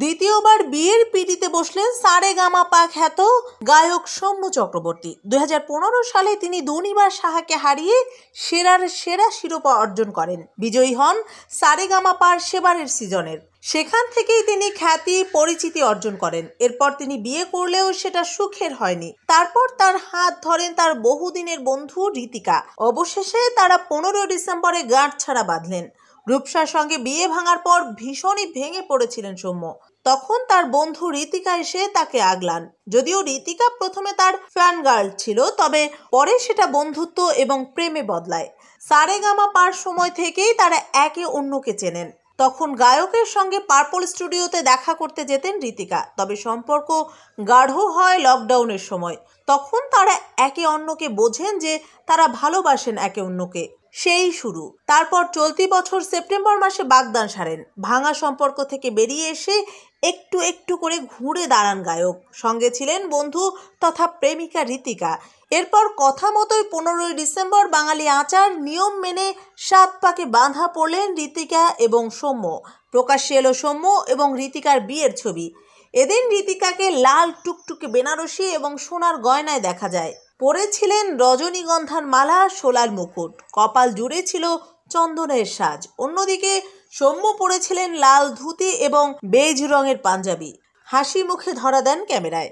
দ্বিতীয়বার বিয়ের পিটিতে বসলেন সারে পা খ্যাত গায়ক সৌম্য চক্রবর্তী দু সালে তিনি দুনিবার সাহাকে হারিয়ে সেরার সেরা শিরোপা অর্জন করেন বিজয়ী হন সারে পার সেবারের সিজনের সেখান থেকেই তিনি খ্যাতি পরিচিতি অর্জন করেন এরপর তিনি বিয়ে করলেও সেটা সুখের হয়নি তারপর তার হাত ধরেন তার বহুদিনের বন্ধু রীতিকা অবশেষে তারা পনেরোই ডিসেম্বরে গাঁট ছাড়া বাঁধলেন রূপসার সঙ্গে বিয়ে ভাঙার পর ভীষণই ভেঙে পড়েছিলেন সৌম্য তখন তার বন্ধু রীতিকা এসে তাকে আগলান যদিও রীতিকা প্রথমে তার ফ্যান গার্ল ছিল তবে পরে সেটা বন্ধুত্ব এবং প্রেমে বদলায় সারেগামা পার সময় থেকেই তারা একে অন্যকে চেনেন তখন গায়কের সঙ্গে পার্পল স্টুডিওতে দেখা করতে যেতেন রীতিকা তবে সম্পর্ক গাঢ় হয় লকডাউনের সময় তখন তারা একে অন্যকে বোঝেন যে তারা ভালোবাসেন একে অন্যকে সেই শুরু তারপর চলতি বছর সেপ্টেম্বর মাসে বাগদান সারেন ভাঙা সম্পর্ক থেকে বেরিয়ে এসে একটু একটু করে ঘুরে দাঁড়ান গায়ক সঙ্গে ছিলেন বন্ধু তথা প্রেমিকা রীতিকা এরপর কথা মতোই পনেরোই ডিসেম্বর বাঙালি আচার নিয়ম মেনে সাত পাকে বাঁধা পড়লেন রীতিকা এবং সৌম্য প্রকাশ্যে এলো সৌম্য এবং রীতিকার বিয়ের ছবি এদিন রীতিকাকে লাল টুকটুকে বেনারসি এবং সোনার গয়নায় দেখা যায় পরেছিলেন রজনীগন্ধার মালা সোলার মুকুট কপাল জুড়ে ছিল চন্দনের সাজ অন্যদিকে সৌম্য পরেছিলেন লাল ধুতি এবং বেজ রঙের পাঞ্জাবি হাসি মুখে ধরা দেন ক্যামেরায়